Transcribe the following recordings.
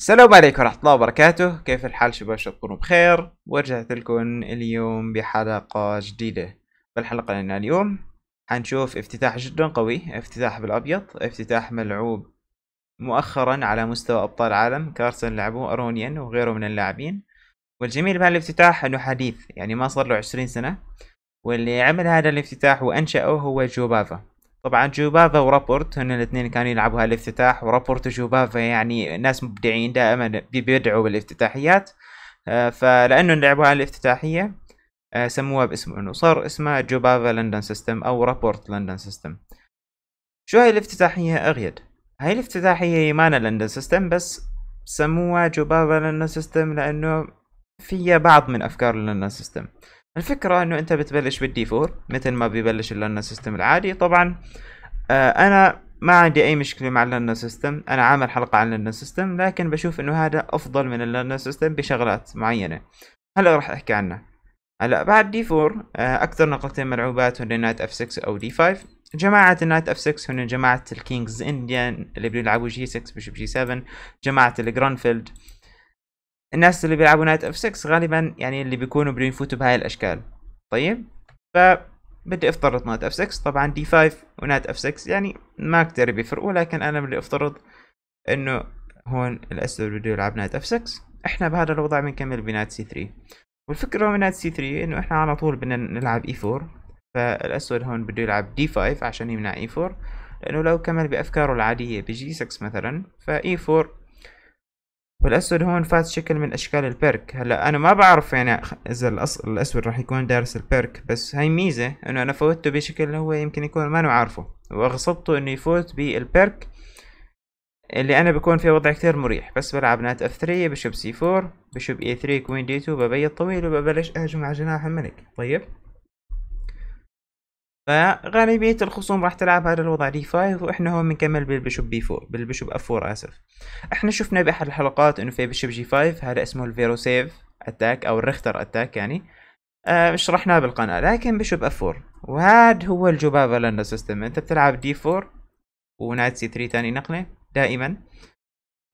السلام عليكم ورحمة الله وبركاته كيف الحال شباب تكونوا بخير ورجعت لكم اليوم بحلقة جديدة بالحلقة لنا اليوم حنشوف افتتاح جدا قوي افتتاح بالأبيض افتتاح ملعوب مؤخرا على مستوى أبطال العالم كارسن لعبوه أرونيان وغيره من اللاعبين والجميل بهالافتتاح أنه حديث يعني ما صار له عشرين سنة واللي عمل هذا الافتتاح وأنشأه هو جوبافا طبعا جوبافا ورابورت هن الاثنين كانوا يلعبوا هالافتتاح ورابورت وجوبافا يعني ناس مبدعين دائما بيدعوا بالافتتاحيات آه، فلانه لعبوا هالافتتاحيه آه، سموها باسم انه صار اسمها جوبافا لندن سيستم او رابورت لندن سيستم شو هاي الافتتاحيه اغيد هاي الافتتاحيه هي مانا لندن سيستم بس سموها جوبافا لندن سيستم لانه فيها بعض من افكار لندن سيستم الفكرة انه انت بتبلش بالدي 4 مثل ما ببلش اللرنر سيستم العادي طبعا آه انا ما عندي اي مشكلة مع اللرنر سيستم انا عامل حلقة عن اللرنر سيستم لكن بشوف انه هذا افضل من اللرنر سيستم بشغلات معينة هلا راح احكي عنها هلا بعد دي 4 آه اكثر نقطتين ملعوبات هن نايت اف 6 او دي 5 جماعة النايت اف 6 هن جماعة الكينجز انديان اللي بيلعبوا جي 6 مش بجي 7 جماعة الجرانفيلد الناس اللي بيلعبوا نايت اف 6 غالبا يعني اللي بيكونوا بدهم يفوتوا بهاي الاشكال طيب ف بدي افترض نايت اف 6 طبعا دي 5 ونايت اف 6 يعني ما كتير بيفرقوا لكن انا بدي افترض انه هون الاسد بده يلعب نايت اف 6 احنا بهذا الوضع بنكمل بنايت سي 3 والفكره من نايت سي 3 انه احنا على طول بدنا نلعب اي 4 فالاسود هون بده يلعب دي 5 عشان يمنع اي e 4 لانه لو كمل بافكاره العاديه بجي 6 مثلا فاي 4 e والاسود هون فات شكل من اشكال البيرك هلا انا ما بعرف يعني اذا الأص... الاسود راح يكون دارس البيرك بس هاي ميزه انه انا فوتته بشكل هو يمكن يكون ما عارفه وغصبته انه يفوت بالبيرك اللي انا بكون في وضع كتير مريح بس بلعب نات اف 3 بشوب سي 4 بشوب اي 3 كوين دي 2 ببيت طويل وببلش اهجم على جناح الملك طيب فغالبية الخصوم راح تلعب هذا الوضع دي 5 واحنا هون بنكمل بالبشوب بي 4 بالبشوب اف 4 اسف احنا شفنا باحد الحلقات انه في بشوب جي 5 هذا اسمه الفيرو سيف اتاك او الريختر اتاك يعني آه شرحناه بالقناة لكن بشوب اف 4 وهذا هو الجبابة لنا سيستم انت بتلعب دي 4 ونايت سي 3 تاني نقلة دائما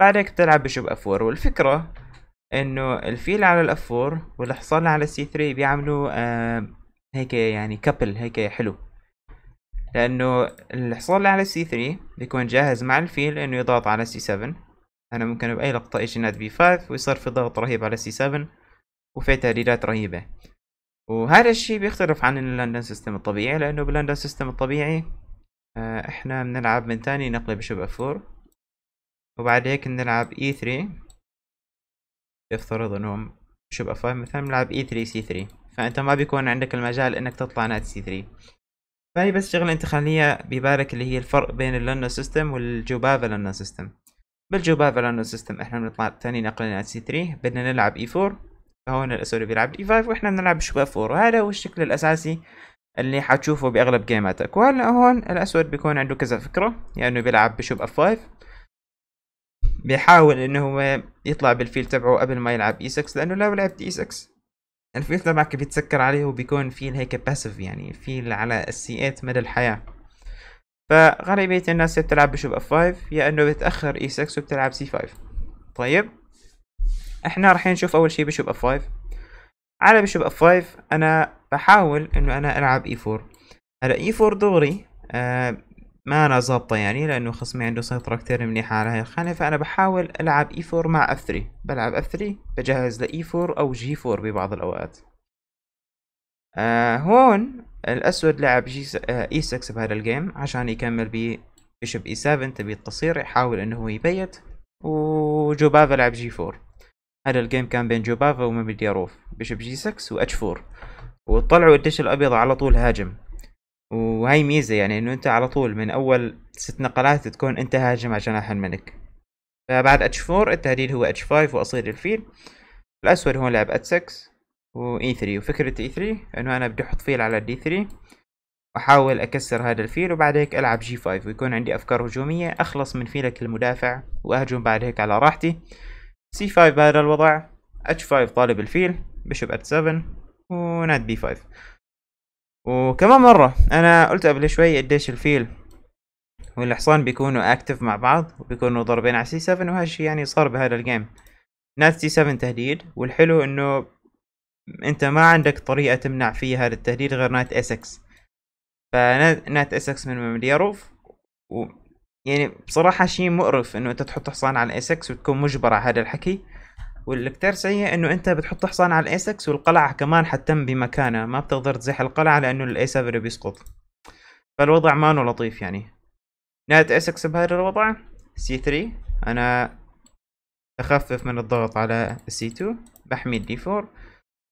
بعدك بتلعب بشوب اف 4 والفكرة انه الفيل على الاف 4 والحصان على السي 3 بيعملوا آه هيك يعني كابل هيك حلو لأنه الحصول على سي 3 بيكون جاهز مع الفيل إنه يضغط على سي 7 أنا ممكن بأي لقطة إجي ناد بي 5 ويصير في ضغط رهيب على سي 7 وفي تهديدات رهيبة وهذا الشيء بيختلف عن اللندن سيستم الطبيعي لأنه باللندن سيستم الطبيعي آه، احنا بنلعب من تاني نقلة بشبه 4 وبعد هيك بنلعب اي e 3 يفترض انهم شبه 5 مثلا بنلعب اي 3 سي 3 فانت ما بيكون عندك المجال انك تطلع نات سي 3 فهي بس شغلة انت خليها ببالك اللي هي الفرق بين اللانو سيستم والجوبافا لانو سيستم بالجوبافا لانو سيستم احنا بنطلع ثاني نقلنا على سي 3 بدنا نلعب اي e 4 فهون الاسوري بيلعب اي e 5 واحنا بنلعب شباب 4 وهذا هو الشكل الاساسي اللي حتشوفه باغلب جيماتك وهلا هون الاسود بيكون عنده كذا فكره يعني انه بيلعب بشوب اف 5 بيحاول انه هو يطلع بالفيل تبعه قبل ما يلعب اي e 6 لانه لو لعبت اي 6 الفيل يعني تبعك بيتسكر عليه وبيكون فيل هيك باسف يعني فيل على السيئات مدى الحياة فغالبية الناس بتلعب بشوب اف 5 يا انه بتأخر اي 6 وبتلعب سي 5 طيب احنا رح نشوف اول شي بشوب اف 5 على بشوب اف 5 انا بحاول انه انا العب اي e 4 هلا اي e 4 دغري آه ما انا ظابطه يعني لانه خصمي عنده سيطره كتير منيحه على هاي الخانه فانا بحاول العب اي e 4 مع اف 3 بلعب اف 3 بجهز لاي 4 e او جي 4 ببعض الاوقات آه هون الاسود لعب جي آه اي e 6 بهذا الجيم عشان يكمل ب بشب اي 7 تبي التصير يحاول انه هو يبيت وجوبافا لعب جي 4 هذا الجيم كان بين جوبافا ومبيدياروف بشب جي 6 واتش 4 وطلعوا الدش الابيض على طول هاجم وهاي ميزة يعني انه انت على طول من اول ست نقلات تكون انت هاجم على جناح منك فبعد اتش 4 التهديد هو اتش 5 واصيل الفيل الاسود هون لعب ات 6 و اي e 3 وفكرة اي e 3 انه انا بدي احط فيل على دي 3 واحاول اكسر هذا الفيل وبعد هيك العب جي 5 ويكون عندي افكار هجومية اخلص من فيلك المدافع واهجم بعد هيك على راحتي سي 5 بهذا الوضع اتش 5 طالب الفيل بشب ات 7 ونات بي 5 وكمان مرة انا قلت قبل شوي قديش الفيل والحصان بيكونوا اكتف مع بعض وبيكونوا ضربين على سي 7 وهالشي يعني صار بهذا الجيم ناس سي 7 تهديد والحلو انه انت ما عندك طريقة تمنع فيها هذا التهديد غير نات اسكس فنات اسكس من مليروف و يعني بصراحة شي مقرف انه انت تحط حصان على اسكس وتكون مجبر على هذا الحكي والكتير سيء انه انت بتحط حصان على الايسكس والقلعة كمان حتتم بمكانها ما بتقدر تزح القلعة لانه الاي بيسقط فالوضع مانو لطيف يعني نادي ايسكس بهذا الوضع سي 3 انا بخفف من الضغط على سي 2 بحمي الدي 4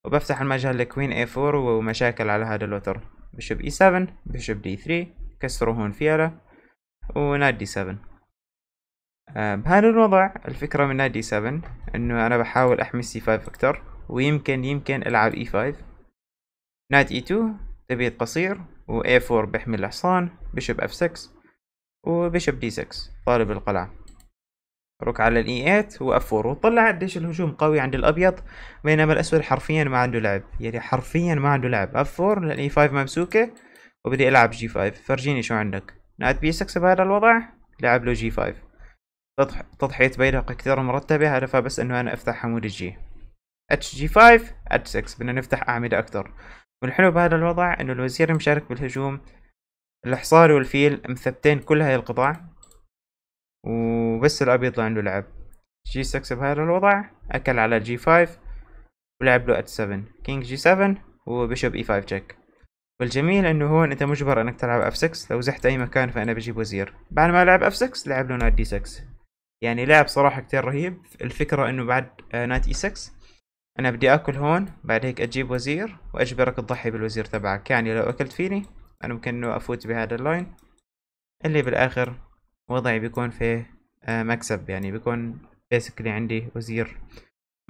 وبفتح المجال لكوين اي 4 ومشاكل على هذا الوتر بشب اي e 7 بشب دي 3 كسروا هون فيلا ونادي 7 آه، بهذا الوضع الفكرة من نادي 7 انه انا بحاول احمي سي 5 اكتر ويمكن يمكن العب e اي 5 نايت اي 2 e تبيت قصير و اي 4 بحمي الحصان بشب اف 6 وبشب دي 6 طالب القلعة روك على الاي 8 واف 4 وطلع قديش الهجوم قوي عند الابيض بينما الاسود حرفيا ما عنده لعب يعني حرفيا ما عنده لعب اف 4 للاي 5 ممسوكة وبدي العب جي 5 فرجيني شو عندك نايت بي 6 بهذا الوضع لعب له جي 5 تضحية بيلق كثير مرتبة هدفها بس انه انا افتح عمود الجي اتش جي 5 اتش 6 بدنا نفتح اعمدة اكثر والحلو بهذا الوضع انه الوزير مشارك بالهجوم الحصار والفيل مثبتين كل هاي القطع وبس الابيض عنده لعب جي 6 بهذا الوضع اكل على جي 5 ولعب له اتش 7 كينج جي 7 وبيشوب اي 5 تشيك والجميل انه هون انت مجبر انك تلعب اف 6 لو زحت اي مكان فانا بجيب وزير بعد ما لعب اف 6 لعب له نايت دي 6 يعني لعب صراحة كتير رهيب الفكرة انه بعد نايت اي 6 انا بدي اكل هون بعد هيك اجيب وزير واجبرك تضحي بالوزير تبعك يعني لو اكلت فيني انا ممكن انه افوت بهذا اللاين اللي بالاخر وضعي بيكون في آه، مكسب يعني بيكون بيسكلي عندي وزير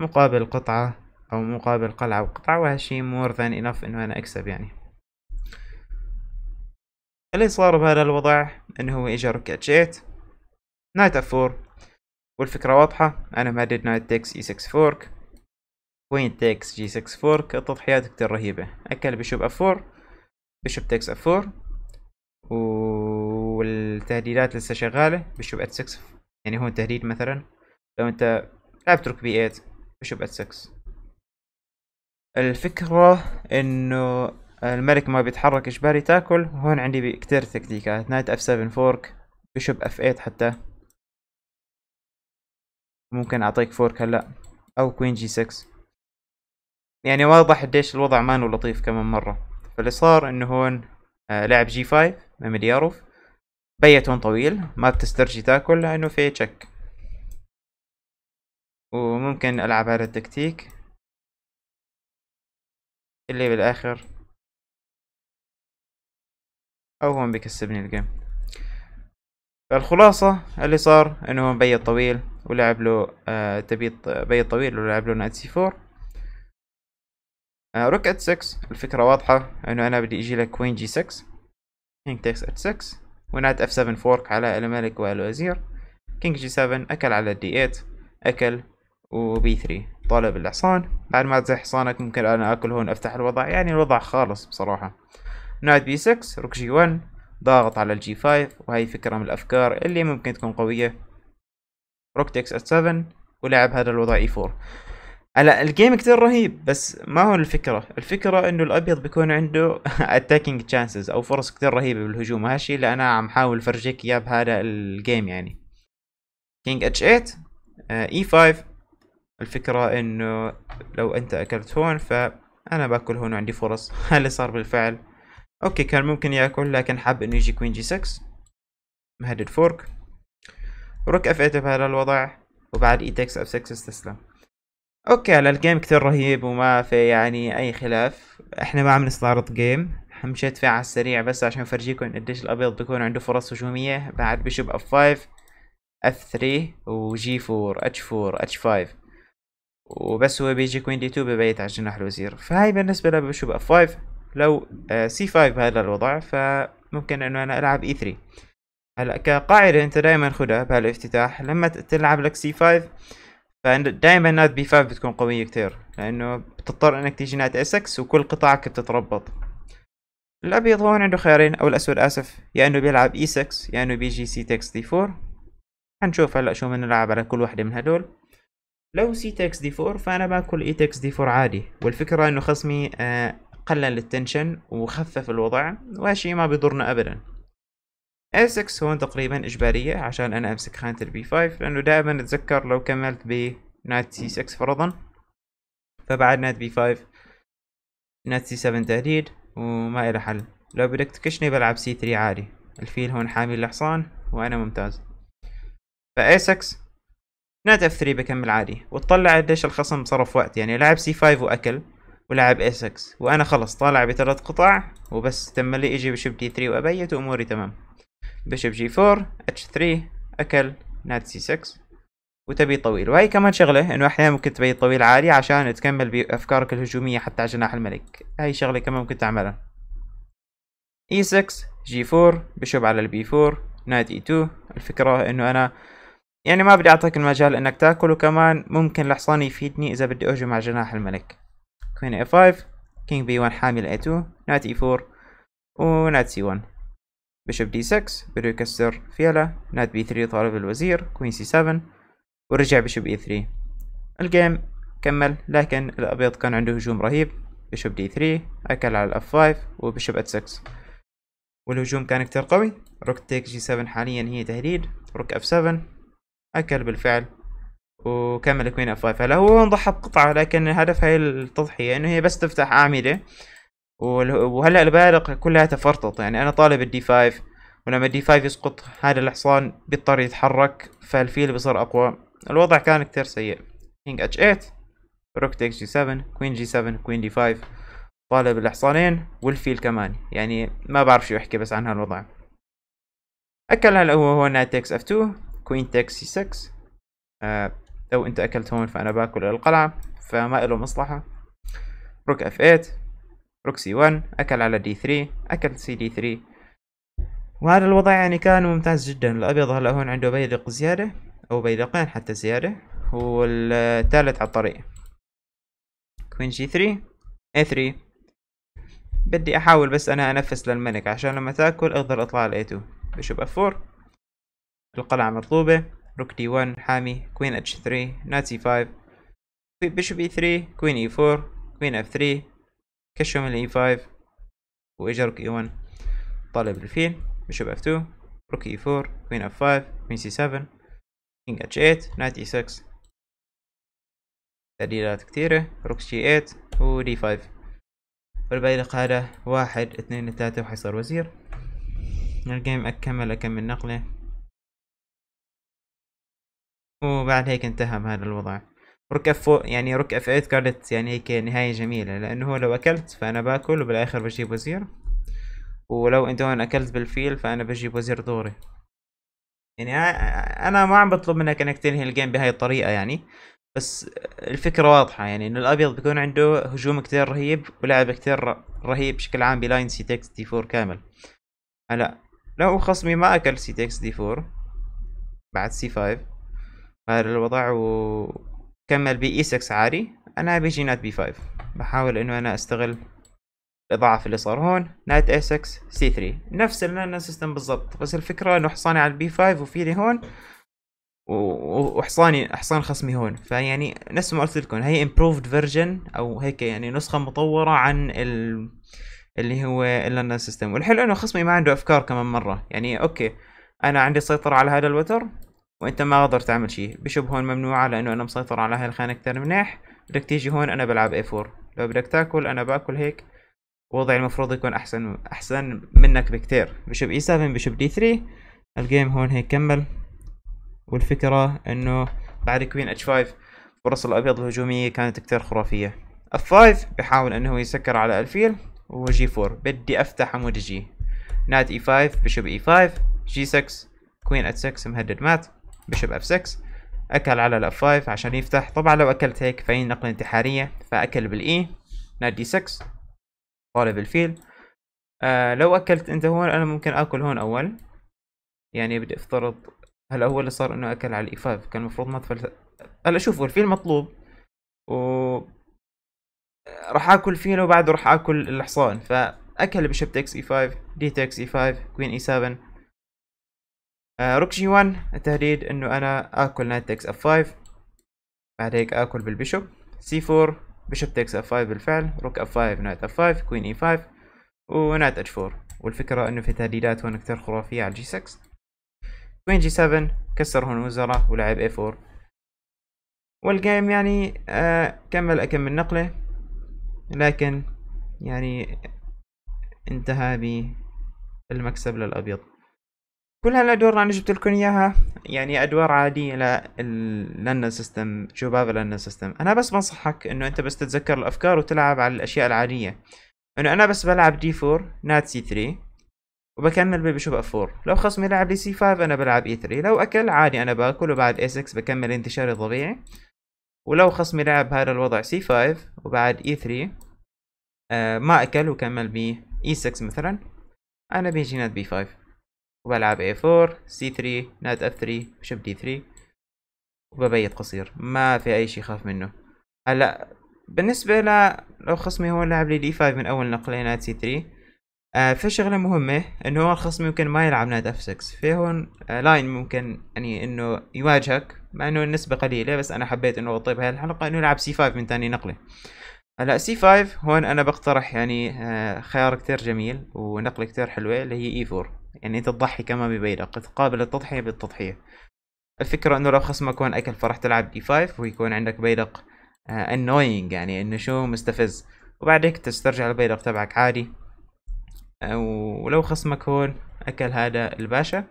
مقابل قطعة او مقابل قلعة وقطعة وهالشي مور ذان انف انه انا اكسب يعني اللي صار بهذا الوضع انه هو اجى ركعة جيت نايت اف والفكرة واضحة أنا مهدد نايت تكس اي 6 فورك كوين تكس جي 6 فورك التضحيات كتير رهيبة أكل بشوب اف 4 بشوب تكس اف 4 والتهديدات لسه شغالة بشوب ات 6 يعني هون تهديد مثلا لو انت لعب ترك بي 8 بشوب ات 6 الفكرة انه الملك ما بيتحرك اجباري تاكل هون عندي كتير تكتيكات نايت اف 7 فورك بشوب اف 8 حتى ممكن اعطيك فورك هلا او كوين جي 6 يعني واضح قديش الوضع ما لطيف كمان مره فاللي صار انه هون آه لعب جي 5 من بيت هون طويل ما بتسترجي تاكل لانه في تشك وممكن العب هذا التكتيك اللي بالاخر او هون بكسبني الجيم الخلاصة اللي صار انه هو طويل ولعب له آه تبيض بيض طويل ولعب له نايت سي فور آه روك ات 6 الفكرة واضحة انه انا بدي اجي لك كوين جي 6 كينج تكس ات 6 ونايت اف 7 فورك على الملك والوزير كينج جي 7 اكل على الدي 8 اكل وبي 3 طالب الحصان بعد ما تزح حصانك ممكن انا اكل هون افتح الوضع يعني الوضع خالص بصراحة نايت بي 6 روك جي 1 ضاغط على الجي 5 وهي فكرة من الأفكار اللي ممكن تكون قوية روكتكس ات 7 ولعب هذا الوضع اي e 4 هلا الجيم كتير رهيب بس ما هون الفكرة الفكرة انه الابيض بيكون عنده اتاكينج تشانسز او فرص كتير رهيبة بالهجوم وهالشي اللي انا عم حاول فرجيك اياه بهذا الجيم يعني كينج اتش 8 اي 5 الفكرة انه لو انت اكلت هون فانا باكل هون وعندي فرص هل صار بالفعل اوكي كان ممكن ياكل لكن حب انه يجي كوين جي 6 مهدد فورك روك اف 8 بهذا الوضع وبعد اي تكس اف 6 استسلم اوكي على الجيم كثير رهيب وما في يعني اي خلاف احنا ما عم نستعرض جيم مشيت فيه على السريع بس عشان افرجيكم قديش الابيض بيكون عنده فرص هجوميه بعد بيشوب اف 5 اف 3 وجي 4 اتش 4 اتش 5 وبس هو بيجي كوين دي 2 ببيت على الجناح الوزير فهاي بالنسبه له اف 5 لو آه، c 5 بهذا الوضع فممكن انه انا العب e 3 هلا كقاعدة انت دائما خدها بهالافتتاح لما تلعب لك c 5 فدائما نات b 5 بتكون قوية كتير لانه بتضطر انك تيجي نات S6 وكل قطاعك بتتربط الابيض هون عنده خيارين او الاسود اسف يا يعني انه بيلعب e 6 يا يعني انه بيجي C تكس d 4 حنشوف هلا شو بدنا نلعب على كل وحدة من هدول لو سي تكس دي 4 فانا باكل اي تكس دي 4 عادي والفكرة انه خصمي آه، قلل التنشن وخفف الوضع وهالشي ما بيضرنا ابدا A6 هون تقريبا اجبارية عشان انا امسك خانة البي 5 لانه دائما اتذكر لو كملت ب نايت سي 6 فرضا فبعد نايت بي 5 نايت سي 7 تهديد وما الى حل لو بدك تكشني بلعب سي 3 عادي الفيل هون حامي الحصان وانا ممتاز فا 6 نايت اف 3 بكمل عادي وتطلع قديش الخصم صرف وقت يعني لعب سي 5 واكل ولعب اس اكس وانا خلص طالع بثلاث قطع وبس تم لي اجي بشب دي 3 وابيت واموري تمام بشب جي 4 اتش 3 اكل نات سي 6 وتبي طويل وهي كمان شغلة انه احيانا ممكن تبي طويل عالي عشان تكمل بافكارك الهجومية حتى على جناح الملك هاي شغلة كمان ممكن تعملها اي 6 جي 4 بشب على البي 4 نايت اي 2 الفكرة انه انا يعني ما بدي اعطيك المجال انك تاكل وكمان ممكن الحصان يفيدني اذا بدي اهجم على جناح الملك كوين اي 5 كينج بي 1 حامل اي 2 نايت اي 4 ونايت سي 1 بشب دي 6 بده يكسر فيلا نايت بي 3 طالب الوزير كوين سي 7 ورجع بشب اي 3 الجيم كمل لكن الأبيض كان عنده هجوم رهيب بشب دي 3 أكل علي الاف f5 وبشب ات 6 والهجوم كان كتير قوي روك تيك جي 7 حاليا هي تهديد روك اف 7 أكل بالفعل وكمل كوين اف 5 هلا هو انضحى بقطعة لكن هدف هاي التضحية انه هي بس تفتح اعمدة وهلا البارق كلها تفرطت يعني انا طالب الدي 5 ولما الدي 5 يسقط هذا الحصان بيضطر يتحرك فالفيل بصير اقوى الوضع كان كتير سيء كينج اتش 8 روك تيك جي 7 كوين جي 7 كوين دي 5 طالب الحصانين والفيل كمان يعني ما بعرف شو احكي بس عن هالوضع اكلها هو هو نايت تكس اف 2 كوين تكس سي 6 لو انت اكلت هون فانا باكل القلعة فما له مصلحة روك اف 8 روك سي 1 اكل على دي 3 اكل سي دي 3 وهذا الوضع يعني كان ممتاز جدا الابيض هلا هون عنده بيدق زيادة او بيدقين حتى زيادة والثالث على الطريق كوين جي 3 اي 3 بدي احاول بس انا انفس للملك عشان لما تاكل اقدر اطلع على اي 2 بشوف اف 4 القلعة مطلوبة روك d1 حامي كوين اتش 3 نايت سي 5 بيشوب اي 3 كوين اي 4 كوين اف 3 كشوا من اي 5 واجا روك اي 1 طالب الفيل بيشوب اف 2 روك اي 4 كوين اف 5 كوين سي 7 كينج اتش 8 نايت اي 6 تعديلات كتيرة روك جي 8 و 5 والباقي القاعدة واحد اثنين ثلاثة وحيصير وزير الجيم أكمل أكمل نقلة وبعد هيك انتهى بهذا الوضع ركب فوق يعني ركب في ايت كانت يعني هيك نهاية جميلة لأنه لو أكلت فأنا باكل وبالآخر بجيب وزير ولو أنت هون أكلت بالفيل فأنا بجيب وزير دوري يعني أنا ما عم بطلب منك أنك تنهي الجيم بهاي الطريقة يعني بس الفكرة واضحة يعني إنه الأبيض بيكون عنده هجوم كتير رهيب ولعب كتير رهيب بشكل عام بلاين سي تكس دي فور كامل هلا لو خصمي ما أكل سي تكس دي فور بعد سي فايف غير الوضع وكمل بي اي 6 عادي انا بيجي نايت بي 5 بحاول انه انا استغل الاضعاف اللي صار هون نايت اي 6 سي 3 نفس النانا سيستم بالضبط بس الفكره انه حصاني على البي 5 لي هون وحصاني حصان خصمي هون فيعني نفس ما قلت لكم هي امبروفد فيرجن او هيك يعني نسخه مطوره عن ال... اللي هو اللنا سيستم والحلو انه خصمي ما عنده افكار كمان مره يعني اوكي انا عندي سيطره على هذا الوتر وانت ما قدرت تعمل شيء بشب هون ممنوعة لانه انا مسيطر على هاي الخانة كتير منيح بدك تيجي هون انا بلعب اي 4 لو بدك تاكل انا باكل هيك وضعي المفروض يكون احسن احسن منك بكثير بشب اي e 7 بشب دي 3 الجيم هون هيك كمل والفكرة انه بعد كوين اتش 5 فرص الابيض الهجومية كانت كثير خرافيه اف F5 بحاول انه يسكر على الفيل وجي 4 بدي افتح عمود جي نات اي 5 بشب اي 5 جي 6 كوين ات 6 مهدد مات بشب اف 6 اكل على الاف 5 عشان يفتح طبعا لو اكلت هيك فهي نقله انتحاريه فاكل بالاي نادي e، 6 طالب الفيل آه لو اكلت انت هون انا ممكن اكل هون اول يعني بدي افترض هلا هو اللي صار انه اكل على الاي 5 e كان المفروض ما تفلت هلا شوفوا الفيل مطلوب و راح اكل فيل وبعده راح اكل الحصان فاكل بشب تكس اي 5 دي تكس اي 5 كوين اي 7 آه روك جي 1 التهديد انه انا اكل نايت تكس اف 5 بعد هيك اكل بالبيشوب سي 4 بيشوب تكس اف 5 بالفعل روك اف 5 نايت اف 5 كوين اي 5 ونايت اتش 4 والفكرة انه في تهديدات هون كثير خرافية على الجي 6 كوين جي 7 كسر هون وزرة ولعب اي 4 والجيم يعني آه كمل اكمل نقلة لكن يعني انتهى بالمكسب للابيض كل هالادوار انا جبت لكم اياها يعني ادوار عاديه للرنر سيستم شباب الرنر سيستم انا بس بنصحك انه انت بس تتذكر الافكار وتلعب على الاشياء العاديه انه انا بس بلعب دي 4 نات سي 3 وبكمل بشبه 4 لو خصمي لعب لي سي 5 انا بلعب اي e 3 لو اكل عادي انا باكل وبعد اي 6 بكمل انتشاري الطبيعي ولو خصمي لعب هذا الوضع سي 5 وبعد اي e 3 آه ما اكل وكمل ب اي 6 مثلا انا بيجي نات بي 5 وبلعب A4 C3 نايت F3 بشب D3 وببيت قصير ما في أي شيء خاف منه هلا بالنسبة ل لو خصمي هو لعب لي D5 من أول نقلة نايت C3 آه في شغلة مهمة انه هو الخصم يمكن ما يلعب نايت f 6 في هون آه لاين ممكن يعني انه يواجهك مع انه النسبة قليلة بس انا حبيت انه اغطي بهاي الحلقة انه يلعب c 5 من ثاني نقلة هلا c 5 هون انا بقترح يعني آه خيار كتير جميل ونقلة كتير حلوة اللي هي e 4 يعني أنت تضحي كما ببيلة تقابل التضحية بالتضحية الفكرة إنه لو خصمك هون أكل فرح تلعب دي 5 ويكون عندك بيدق آه يعني إنه شو مستفز وبعد هيك تسترجع البيدق تبعك عادي آه، ولو خصمك هون أكل هذا الباشا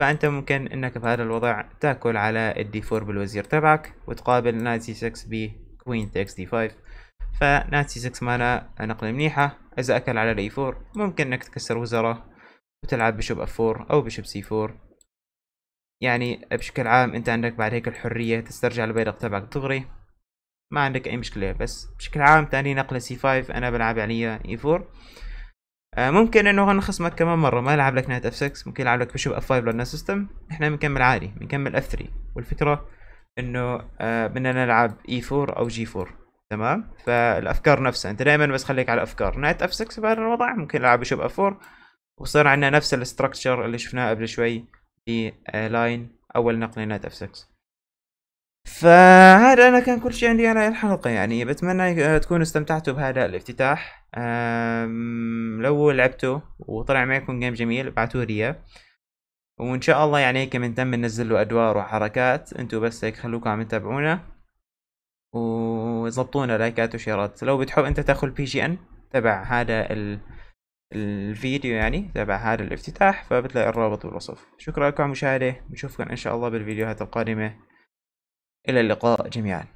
فأنت ممكن إنك بهذا الوضع تاكل على الدي 4 بالوزير تبعك وتقابل نازي 6 بكوين تكس دي 5 فنازي 6 مانا نقلة منيحة إذا أكل على الإي 4 ممكن إنك تكسر وزره وتلعب بشوب اف 4 او بشوب سي 4 يعني بشكل عام انت عندك بعد هيك الحرية تسترجع البيدق تبعك دغري ما عندك اي مشكلة بس بشكل عام تاني نقلة سي 5 انا بلعب عليها اي 4 آه، ممكن انه هون خصمك كمان مرة ما يلعب لك نايت اف 6 ممكن يلعب لك بشوب اف 5 لنا سيستم احنا بنكمل عادي بنكمل اف 3 والفكرة انه آه، بدنا نلعب اي e 4 او جي 4 تمام فالافكار نفسها انت دائما بس خليك على الافكار نايت اف 6 بهذا الوضع ممكن العب بشوب اف 4 وصار عندنا نفس الستركتشر اللي شفناه قبل شوي في لاين آه، اول نقل نات اف 6 فهذا انا كان كل شيء عندي على الحلقة يعني بتمنى آه، تكونوا استمتعتوا بهذا الافتتاح لو لعبتوا وطلع معكم جيم جميل ابعتوا لي اياه وان شاء الله يعني هيك بنتم ننزل له ادوار وحركات انتوا بس هيك خلوكم عم تتابعونا وظبطونا لايكات وشيرات لو بتحب انت تاخذ بي جي ان تبع هذا ال الفيديو يعني تبع هذا الافتتاح فبتلاقي الرابط بالوصف شكرا لكم على المشاهدة بنشوفكم إن شاء الله بالفيديوهات القادمة إلى اللقاء جميعا